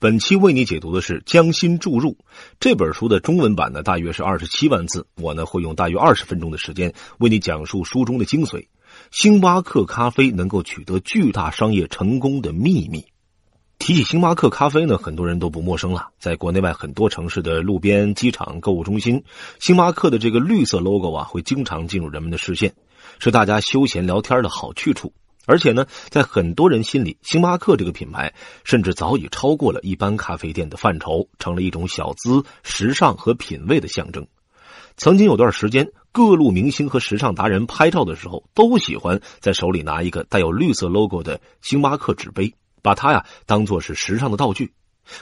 本期为你解读的是《将心注入》这本书的中文版呢，大约是二十七万字。我呢会用大约二十分钟的时间为你讲述书中的精髓。星巴克咖啡能够取得巨大商业成功的秘密。提起星巴克咖啡呢，很多人都不陌生了。在国内外很多城市的路边、机场、购物中心，星巴克的这个绿色 logo 啊，会经常进入人们的视线，是大家休闲聊天的好去处。而且呢，在很多人心里，星巴克这个品牌甚至早已超过了一般咖啡店的范畴，成了一种小资、时尚和品味的象征。曾经有段时间，各路明星和时尚达人拍照的时候，都喜欢在手里拿一个带有绿色 logo 的星巴克纸杯，把它呀当做是时尚的道具。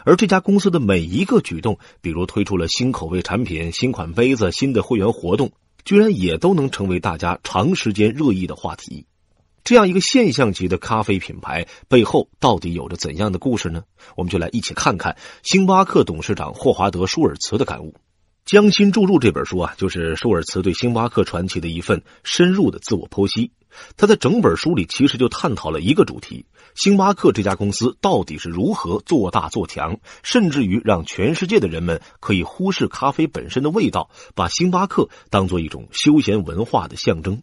而这家公司的每一个举动，比如推出了新口味产品、新款杯子、新的会员活动，居然也都能成为大家长时间热议的话题。这样一个现象级的咖啡品牌背后到底有着怎样的故事呢？我们就来一起看看星巴克董事长霍华德舒尔茨的感悟，《将心注入》这本书啊，就是舒尔茨对星巴克传奇的一份深入的自我剖析。他在整本书里其实就探讨了一个主题：星巴克这家公司到底是如何做大做强，甚至于让全世界的人们可以忽视咖啡本身的味道，把星巴克当做一种休闲文化的象征。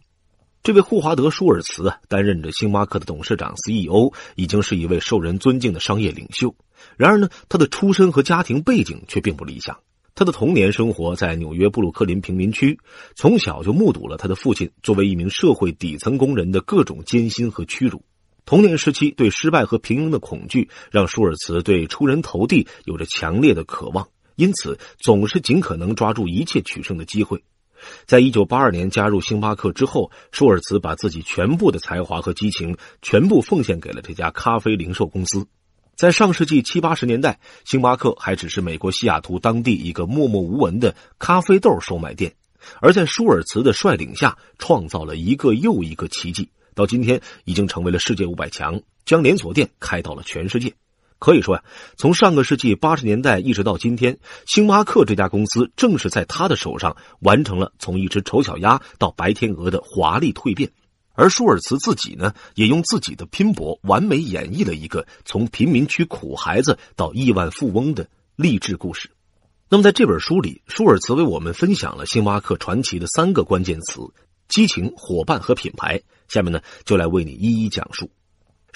这位霍华德·舒尔茨担任着星巴克的董事长、CEO，已经是一位受人尊敬的商业领袖。然而呢，他的出身和家庭背景却并不理想。他的童年生活在纽约布鲁克林贫民区，从小就目睹了他的父亲作为一名社会底层工人的各种艰辛和屈辱。童年时期对失败和平庸的恐惧，让舒尔茨对出人头地有着强烈的渴望，因此总是尽可能抓住一切取胜的机会。在一九八二年加入星巴克之后，舒尔茨把自己全部的才华和激情全部奉献给了这家咖啡零售公司。在上世纪七八十年代，星巴克还只是美国西雅图当地一个默默无闻的咖啡豆售卖店，而在舒尔茨的率领下，创造了一个又一个奇迹。到今天，已经成为了世界五百强，将连锁店开到了全世界。可以说呀，从上个世纪八十年代一直到今天，星巴克这家公司正是在他的手上完成了从一只丑小鸭到白天鹅的华丽蜕变。而舒尔茨自己呢，也用自己的拼搏完美演绎了一个从贫民区苦孩子到亿万富翁的励志故事。那么在这本书里，舒尔茨为我们分享了星巴克传奇的三个关键词：激情、伙伴和品牌。下面呢，就来为你一一讲述。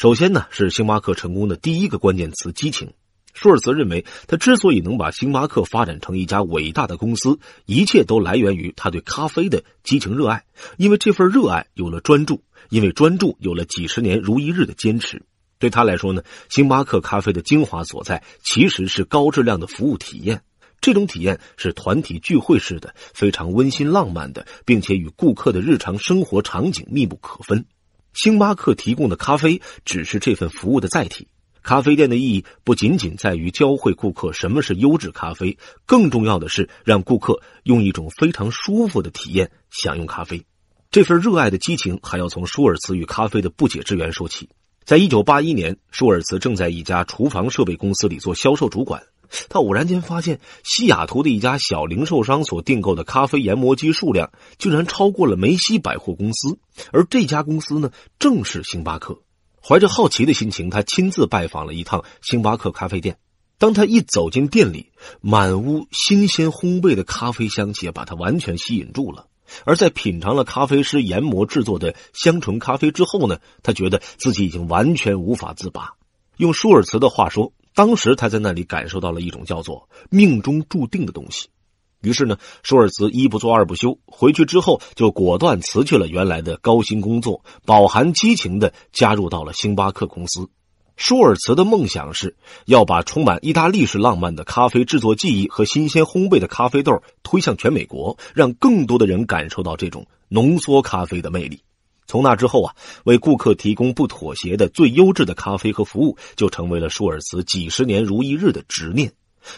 首先呢，是星巴克成功的第一个关键词——激情。舒尔茨认为，他之所以能把星巴克发展成一家伟大的公司，一切都来源于他对咖啡的激情热爱。因为这份热爱，有了专注；因为专注，有了几十年如一日的坚持。对他来说呢，星巴克咖啡的精华所在其实是高质量的服务体验。这种体验是团体聚会式的，非常温馨浪漫的，并且与顾客的日常生活场景密不可分。星巴克提供的咖啡只是这份服务的载体。咖啡店的意义不仅仅在于教会顾客什么是优质咖啡，更重要的是让顾客用一种非常舒服的体验享用咖啡。这份热爱的激情还要从舒尔茨与咖啡的不解之缘说起。在一九八一年，舒尔茨正在一家厨房设备公司里做销售主管。他偶然间发现，西雅图的一家小零售商所订购的咖啡研磨机数量，竟然超过了梅西百货公司。而这家公司呢，正是星巴克。怀着好奇的心情，他亲自拜访了一趟星巴克咖啡店。当他一走进店里，满屋新鲜烘焙的咖啡香气把他完全吸引住了。而在品尝了咖啡师研磨制作的香醇咖啡之后呢，他觉得自己已经完全无法自拔。用舒尔茨的话说。当时他在那里感受到了一种叫做命中注定的东西，于是呢，舒尔茨一不做二不休，回去之后就果断辞去了原来的高薪工作，饱含激情的加入到了星巴克公司。舒尔茨的梦想是要把充满意大利式浪漫的咖啡制作技艺和新鲜烘焙的咖啡豆推向全美国，让更多的人感受到这种浓缩咖啡的魅力。从那之后啊，为顾客提供不妥协的最优质的咖啡和服务，就成为了舒尔茨几十年如一日的执念。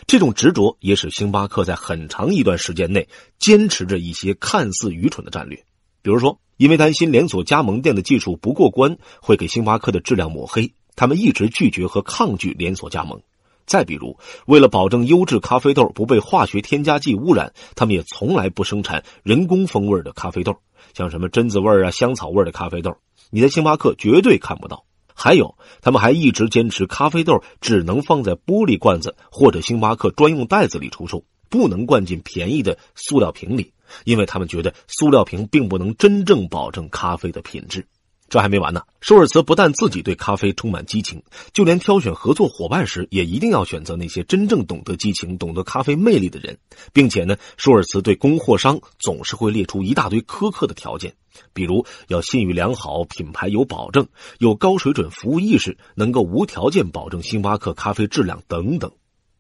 这种执着也使星巴克在很长一段时间内坚持着一些看似愚蠢的战略，比如说，因为担心连锁加盟店的技术不过关会给星巴克的质量抹黑，他们一直拒绝和抗拒连锁加盟。再比如，为了保证优质咖啡豆不被化学添加剂污染，他们也从来不生产人工风味的咖啡豆。像什么榛子味儿啊、香草味儿的咖啡豆，你在星巴克绝对看不到。还有，他们还一直坚持咖啡豆只能放在玻璃罐子或者星巴克专用袋子里出售，不能灌进便宜的塑料瓶里，因为他们觉得塑料瓶并不能真正保证咖啡的品质。这还没完呢。舒尔茨不但自己对咖啡充满激情，就连挑选合作伙伴时也一定要选择那些真正懂得激情、懂得咖啡魅力的人，并且呢，舒尔茨对供货商总是会列出一大堆苛刻的条件，比如要信誉良好、品牌有保证、有高水准服务意识、能够无条件保证星巴克咖啡质量等等。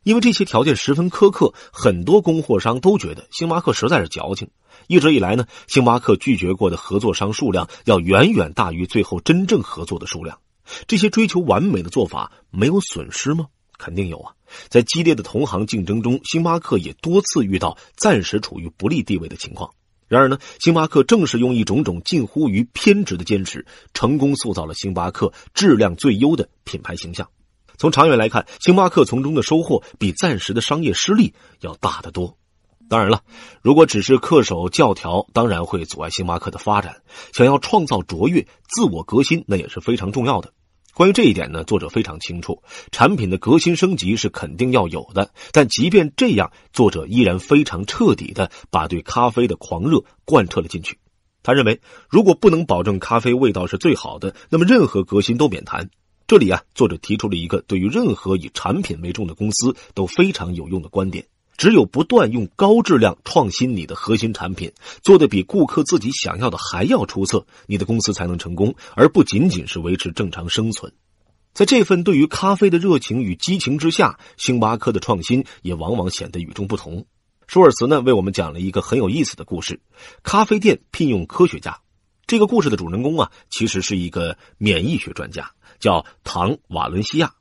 因为这些条件十分苛刻，很多供货商都觉得星巴克实在是矫情。一直以来呢，星巴克拒绝过的合作商数量要远远大于最后真正合作的数量。这些追求完美的做法没有损失吗？肯定有啊！在激烈的同行竞争中，星巴克也多次遇到暂时处于不利地位的情况。然而呢，星巴克正是用一种种近乎于偏执的坚持，成功塑造了星巴克质量最优的品牌形象。从长远来看，星巴克从中的收获比暂时的商业失利要大得多。当然了，如果只是恪守教条，当然会阻碍星巴克的发展。想要创造卓越、自我革新，那也是非常重要的。关于这一点呢，作者非常清楚，产品的革新升级是肯定要有的。但即便这样，作者依然非常彻底的把对咖啡的狂热贯彻了进去。他认为，如果不能保证咖啡味道是最好的，那么任何革新都免谈。这里啊，作者提出了一个对于任何以产品为重的公司都非常有用的观点：只有不断用高质量创新你的核心产品，做的比顾客自己想要的还要出色，你的公司才能成功，而不仅仅是维持正常生存。在这份对于咖啡的热情与激情之下，星巴克的创新也往往显得与众不同。舒尔茨呢，为我们讲了一个很有意思的故事：咖啡店聘用科学家。这个故事的主人公啊，其实是一个免疫学专家。叫唐瓦伦西亚，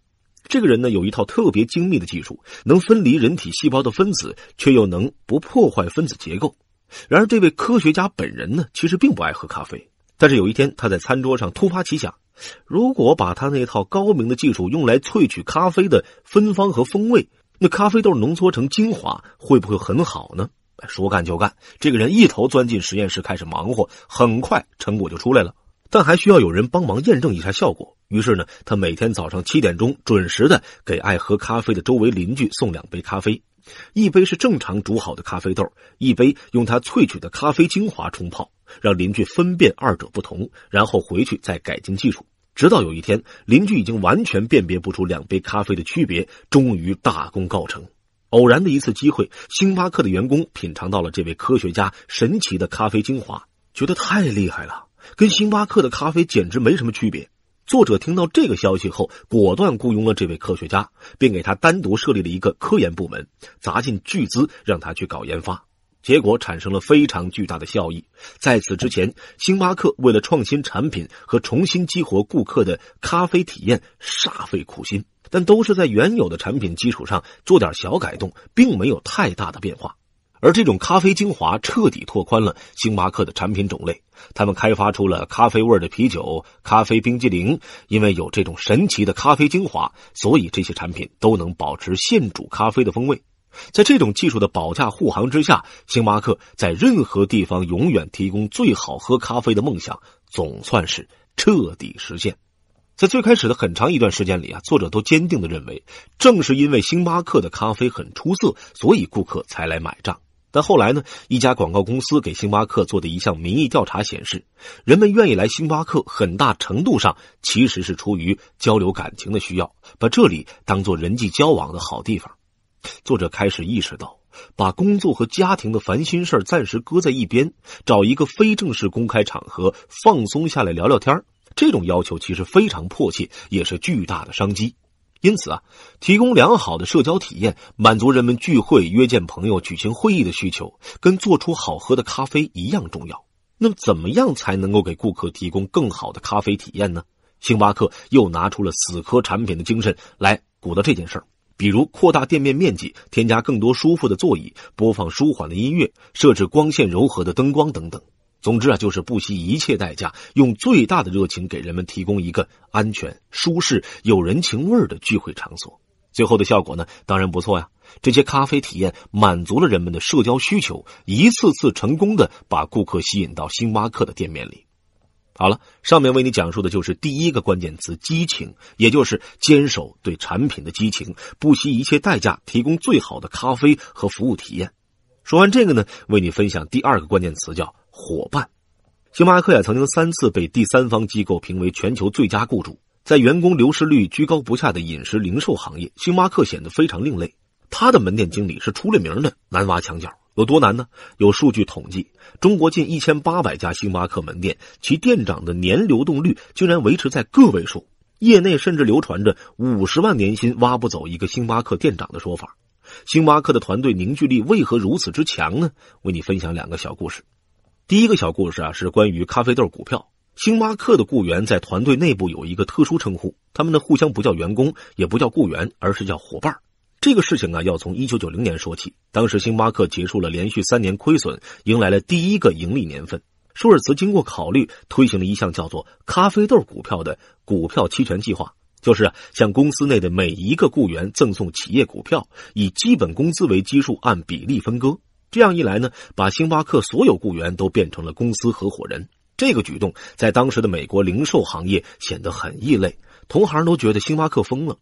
这个人呢有一套特别精密的技术，能分离人体细胞的分子，却又能不破坏分子结构。然而，这位科学家本人呢其实并不爱喝咖啡。但是有一天，他在餐桌上突发奇想：如果把他那套高明的技术用来萃取咖啡的芬芳和风味，那咖啡豆浓缩成精华会不会很好呢？说干就干，这个人一头钻进实验室开始忙活，很快成果就出来了。但还需要有人帮忙验证一下效果。于是呢，他每天早上七点钟准时的给爱喝咖啡的周围邻居送两杯咖啡，一杯是正常煮好的咖啡豆，一杯用他萃取的咖啡精华冲泡，让邻居分辨二者不同，然后回去再改进技术。直到有一天，邻居已经完全辨别不出两杯咖啡的区别，终于大功告成。偶然的一次机会，星巴克的员工品尝到了这位科学家神奇的咖啡精华，觉得太厉害了。跟星巴克的咖啡简直没什么区别。作者听到这个消息后，果断雇佣了这位科学家，并给他单独设立了一个科研部门，砸进巨资让他去搞研发。结果产生了非常巨大的效益。在此之前，星巴克为了创新产品和重新激活顾客的咖啡体验，煞费苦心，但都是在原有的产品基础上做点小改动，并没有太大的变化。而这种咖啡精华彻底拓宽了星巴克的产品种类。他们开发出了咖啡味的啤酒、咖啡冰激凌。因为有这种神奇的咖啡精华，所以这些产品都能保持现煮咖啡的风味。在这种技术的保驾护航之下，星巴克在任何地方永远提供最好喝咖啡的梦想，总算是彻底实现。在最开始的很长一段时间里啊，作者都坚定地认为，正是因为星巴克的咖啡很出色，所以顾客才来买账。但后来呢？一家广告公司给星巴克做的一项民意调查显示，人们愿意来星巴克，很大程度上其实是出于交流感情的需要，把这里当做人际交往的好地方。作者开始意识到，把工作和家庭的烦心事暂时搁在一边，找一个非正式公开场合放松下来聊聊天这种要求其实非常迫切，也是巨大的商机。因此啊，提供良好的社交体验，满足人们聚会、约见朋友、举行会议的需求，跟做出好喝的咖啡一样重要。那么，怎么样才能够给顾客提供更好的咖啡体验呢？星巴克又拿出了死磕产品的精神来鼓捣这件事儿，比如扩大店面面积，添加更多舒服的座椅，播放舒缓的音乐，设置光线柔和的灯光等等。总之啊，就是不惜一切代价，用最大的热情给人们提供一个安全、舒适、有人情味儿的聚会场所。最后的效果呢，当然不错呀。这些咖啡体验满足了人们的社交需求，一次次成功的把顾客吸引到星巴克的店面里。好了，上面为你讲述的就是第一个关键词——激情，也就是坚守对产品的激情，不惜一切代价提供最好的咖啡和服务体验。说完这个呢，为你分享第二个关键词，叫伙伴。星巴克也曾经三次被第三方机构评为全球最佳雇主。在员工流失率居高不下的饮食零售行业，星巴克显得非常另类。他的门店经理是出了名的难挖墙角，有多难呢？有数据统计，中国近一千八百家星巴克门店，其店长的年流动率竟然维持在个位数。业内甚至流传着“五十万年薪挖不走一个星巴克店长”的说法。星巴克的团队凝聚力为何如此之强呢？为你分享两个小故事。第一个小故事啊，是关于咖啡豆股票。星巴克的雇员在团队内部有一个特殊称呼，他们呢互相不叫员工，也不叫雇员，而是叫伙伴这个事情啊，要从一九九零年说起。当时星巴克结束了连续三年亏损，迎来了第一个盈利年份。舒尔茨经过考虑，推行了一项叫做“咖啡豆股票”的股票期权计划。就是向公司内的每一个雇员赠送企业股票，以基本工资为基数按比例分割。这样一来呢，把星巴克所有雇员都变成了公司合伙人。这个举动在当时的美国零售行业显得很异类，同行都觉得星巴克疯了。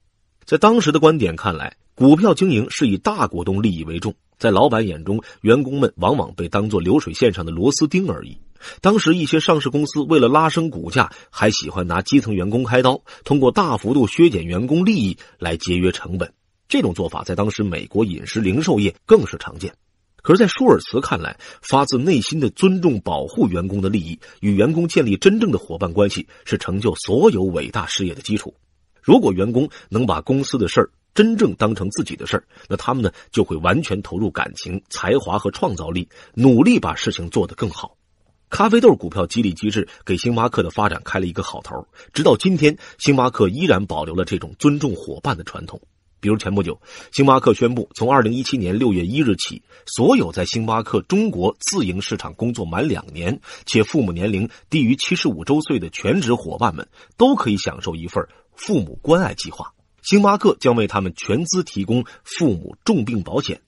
在当时的观点看来，股票经营是以大股东利益为重。在老板眼中，员工们往往被当作流水线上的螺丝钉而已。当时一些上市公司为了拉升股价，还喜欢拿基层员工开刀，通过大幅度削减员工利益来节约成本。这种做法在当时美国饮食零售业更是常见。可是，在舒尔茨看来，发自内心的尊重、保护员工的利益，与员工建立真正的伙伴关系，是成就所有伟大事业的基础。如果员工能把公司的事儿，真正当成自己的事儿，那他们呢就会完全投入感情、才华和创造力，努力把事情做得更好。咖啡豆股票激励机制给星巴克的发展开了一个好头，直到今天，星巴克依然保留了这种尊重伙伴的传统。比如前不久，星巴克宣布，从2017年6月1日起，所有在星巴克中国自营市场工作满两年且父母年龄低于75周岁的全职伙伴们，都可以享受一份父母关爱计划。星巴克将为他们全资提供父母重病保险，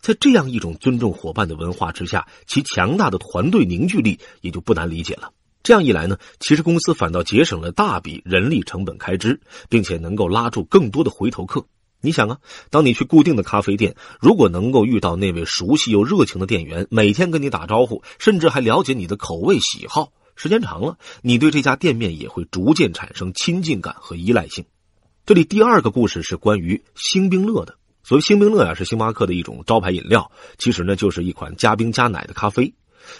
在这样一种尊重伙伴的文化之下，其强大的团队凝聚力也就不难理解了。这样一来呢，其实公司反倒节省了大笔人力成本开支，并且能够拉住更多的回头客。你想啊，当你去固定的咖啡店，如果能够遇到那位熟悉又热情的店员，每天跟你打招呼，甚至还了解你的口味喜好，时间长了，你对这家店面也会逐渐产生亲近感和依赖性。这里第二个故事是关于星冰乐的。所谓星冰乐呀，是星巴克的一种招牌饮料，其实呢就是一款加冰加奶的咖啡，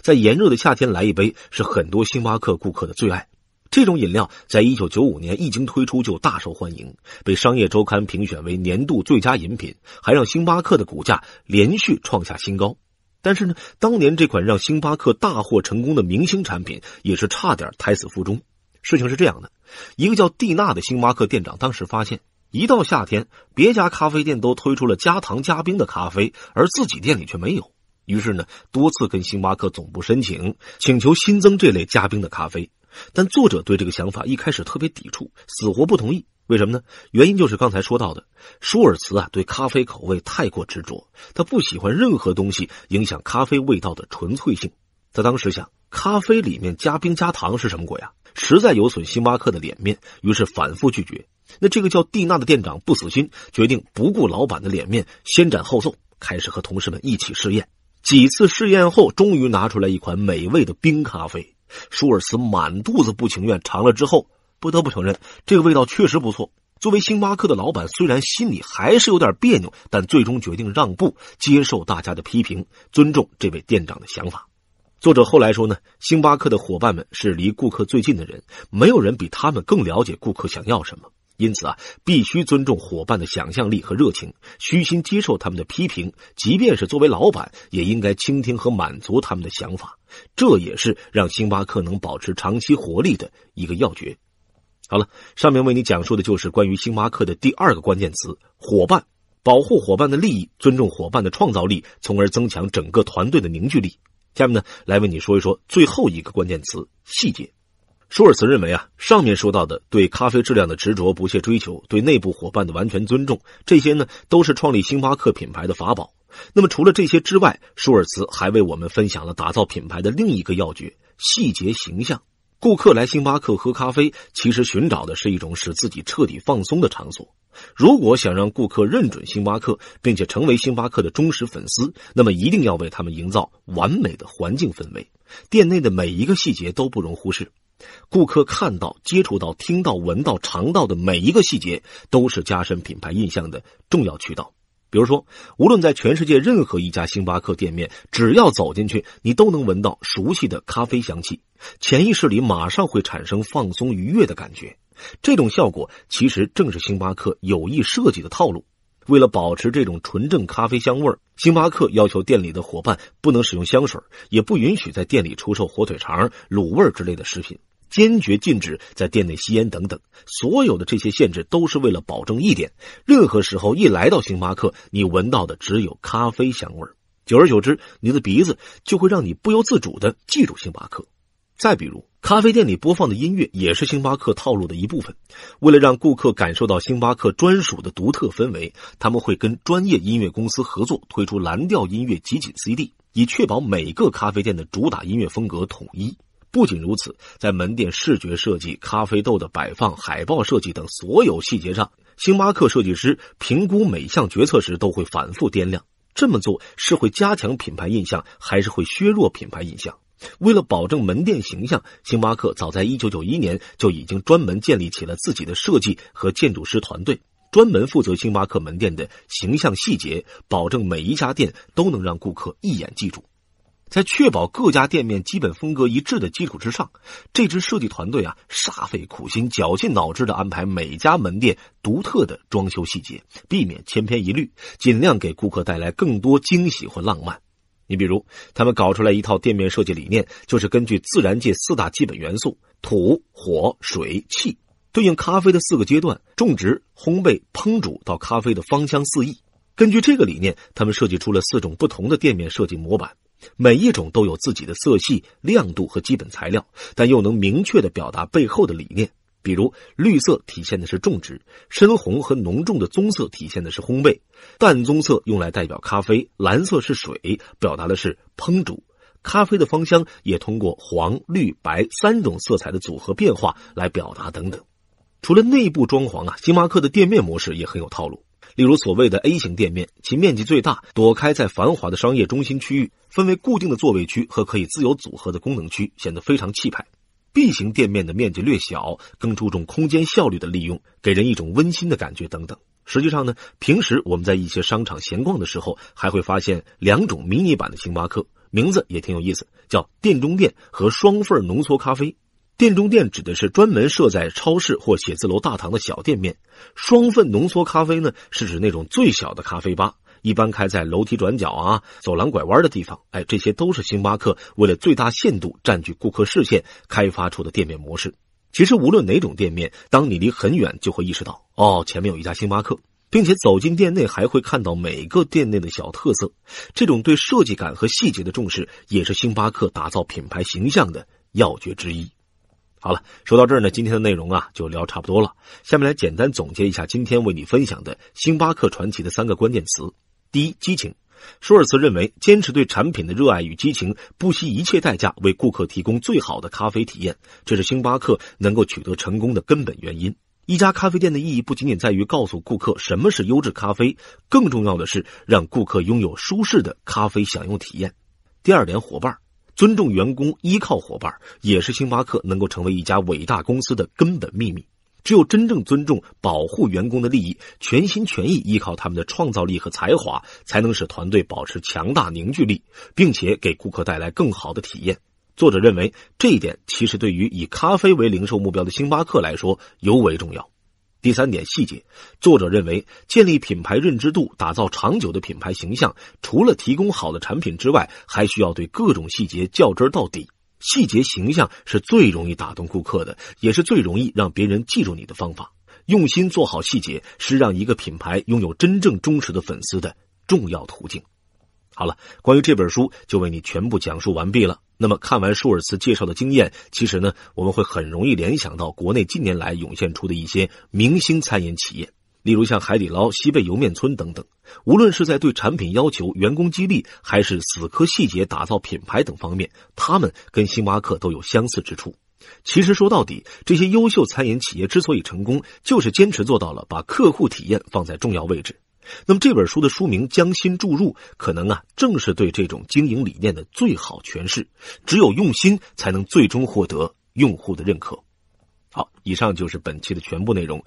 在炎热的夏天来一杯是很多星巴克顾客的最爱。这种饮料在一九九五年一经推出就大受欢迎，被《商业周刊》评选为年度最佳饮品，还让星巴克的股价连续创下新高。但是呢，当年这款让星巴克大获成功的明星产品，也是差点胎死腹中。事情是这样的，一个叫蒂娜的星巴克店长当时发现，一到夏天，别家咖啡店都推出了加糖加冰的咖啡，而自己店里却没有。于是呢，多次跟星巴克总部申请，请求新增这类加冰的咖啡。但作者对这个想法一开始特别抵触，死活不同意。为什么呢？原因就是刚才说到的，舒尔茨啊，对咖啡口味太过执着，他不喜欢任何东西影响咖啡味道的纯粹性。他当时想，咖啡里面加冰加糖是什么鬼啊？实在有损星巴克的脸面，于是反复拒绝。那这个叫蒂娜的店长不死心，决定不顾老板的脸面，先斩后奏，开始和同事们一起试验。几次试验后，终于拿出来一款美味的冰咖啡。舒尔茨满肚子不情愿，尝了之后不得不承认，这个味道确实不错。作为星巴克的老板，虽然心里还是有点别扭，但最终决定让步，接受大家的批评，尊重这位店长的想法。作者后来说呢，星巴克的伙伴们是离顾客最近的人，没有人比他们更了解顾客想要什么。因此啊，必须尊重伙伴的想象力和热情，虚心接受他们的批评。即便是作为老板，也应该倾听和满足他们的想法。这也是让星巴克能保持长期活力的一个要诀。好了，上面为你讲述的就是关于星巴克的第二个关键词——伙伴，保护伙伴的利益，尊重伙伴的创造力，从而增强整个团队的凝聚力。下面呢，来为你说一说最后一个关键词——细节。舒尔茨认为啊，上面说到的对咖啡质量的执着不懈追求，对内部伙伴的完全尊重，这些呢，都是创立星巴克品牌的法宝。那么除了这些之外，舒尔茨还为我们分享了打造品牌的另一个要诀——细节形象。顾客来星巴克喝咖啡，其实寻找的是一种使自己彻底放松的场所。如果想让顾客认准星巴克，并且成为星巴克的忠实粉丝，那么一定要为他们营造完美的环境氛围。店内的每一个细节都不容忽视，顾客看到、接触到、听到、闻到、尝到的每一个细节，都是加深品牌印象的重要渠道。比如说，无论在全世界任何一家星巴克店面，只要走进去，你都能闻到熟悉的咖啡香气，潜意识里马上会产生放松愉悦的感觉。这种效果其实正是星巴克有意设计的套路。为了保持这种纯正咖啡香味，星巴克要求店里的伙伴不能使用香水，也不允许在店里出售火腿肠、卤味之类的食品。坚决禁止在店内吸烟等等，所有的这些限制都是为了保证一点：，任何时候一来到星巴克，你闻到的只有咖啡香味久而久之，你的鼻子就会让你不由自主的记住星巴克。再比如，咖啡店里播放的音乐也是星巴克套路的一部分。为了让顾客感受到星巴克专属的独特氛围，他们会跟专业音乐公司合作，推出蓝调音乐集锦 CD，以确保每个咖啡店的主打音乐风格统一。不仅如此，在门店视觉设计、咖啡豆的摆放、海报设计等所有细节上，星巴克设计师评估每项决策时都会反复掂量。这么做是会加强品牌印象，还是会削弱品牌印象？为了保证门店形象，星巴克早在一九九一年就已经专门建立起了自己的设计和建筑师团队，专门负责星巴克门店的形象细节，保证每一家店都能让顾客一眼记住。在确保各家店面基本风格一致的基础之上，这支设计团队啊煞费苦心、绞尽脑汁的安排每家门店独特的装修细节，避免千篇一律，尽量给顾客带来更多惊喜或浪漫。你比如，他们搞出来一套店面设计理念，就是根据自然界四大基本元素——土、火、水、气，对应咖啡的四个阶段：种植、烘焙、烹煮到咖啡的芳香四溢。根据这个理念，他们设计出了四种不同的店面设计模板。每一种都有自己的色系、亮度和基本材料，但又能明确的表达背后的理念。比如，绿色体现的是种植，深红和浓重的棕色体现的是烘焙，淡棕色用来代表咖啡，蓝色是水，表达的是烹煮。咖啡的芳香也通过黄、绿、白三种色彩的组合变化来表达等等。除了内部装潢啊，星巴克的店面模式也很有套路。例如，所谓的 A 型店面，其面积最大，躲开在繁华的商业中心区域，分为固定的座位区和可以自由组合的功能区，显得非常气派；B 型店面的面积略小，更注重空间效率的利用，给人一种温馨的感觉等等。实际上呢，平时我们在一些商场闲逛的时候，还会发现两种迷你版的星巴克，名字也挺有意思，叫店中店和双份浓缩咖啡。店中店指的是专门设在超市或写字楼大堂的小店面。双份浓缩咖啡呢，是指那种最小的咖啡吧，一般开在楼梯转角啊、走廊拐弯的地方。哎，这些都是星巴克为了最大限度占据顾客视线开发出的店面模式。其实，无论哪种店面，当你离很远就会意识到哦，前面有一家星巴克，并且走进店内还会看到每个店内的小特色。这种对设计感和细节的重视，也是星巴克打造品牌形象的要诀之一。好了，说到这儿呢，今天的内容啊就聊差不多了。下面来简单总结一下今天为你分享的星巴克传奇的三个关键词：第一，激情。舒尔茨认为，坚持对产品的热爱与激情，不惜一切代价为顾客提供最好的咖啡体验，这是星巴克能够取得成功的根本原因。一家咖啡店的意义不仅仅在于告诉顾客什么是优质咖啡，更重要的是让顾客拥有舒适的咖啡享用体验。第二点，伙伴。尊重员工、依靠伙伴，也是星巴克能够成为一家伟大公司的根本秘密。只有真正尊重、保护员工的利益，全心全意依靠他们的创造力和才华，才能使团队保持强大凝聚力，并且给顾客带来更好的体验。作者认为，这一点其实对于以咖啡为零售目标的星巴克来说尤为重要。第三点细节，作者认为，建立品牌认知度、打造长久的品牌形象，除了提供好的产品之外，还需要对各种细节较真到底。细节形象是最容易打动顾客的，也是最容易让别人记住你的方法。用心做好细节，是让一个品牌拥有真正忠实的粉丝的重要途径。好了，关于这本书就为你全部讲述完毕了。那么看完舒尔茨介绍的经验，其实呢，我们会很容易联想到国内近年来涌现出的一些明星餐饮企业，例如像海底捞、西贝莜面村等等。无论是在对产品要求、员工激励，还是死磕细节、打造品牌等方面，他们跟星巴克都有相似之处。其实说到底，这些优秀餐饮企业之所以成功，就是坚持做到了把客户体验放在重要位置。那么这本书的书名《将心注入》，可能啊，正是对这种经营理念的最好诠释。只有用心，才能最终获得用户的认可。好，以上就是本期的全部内容。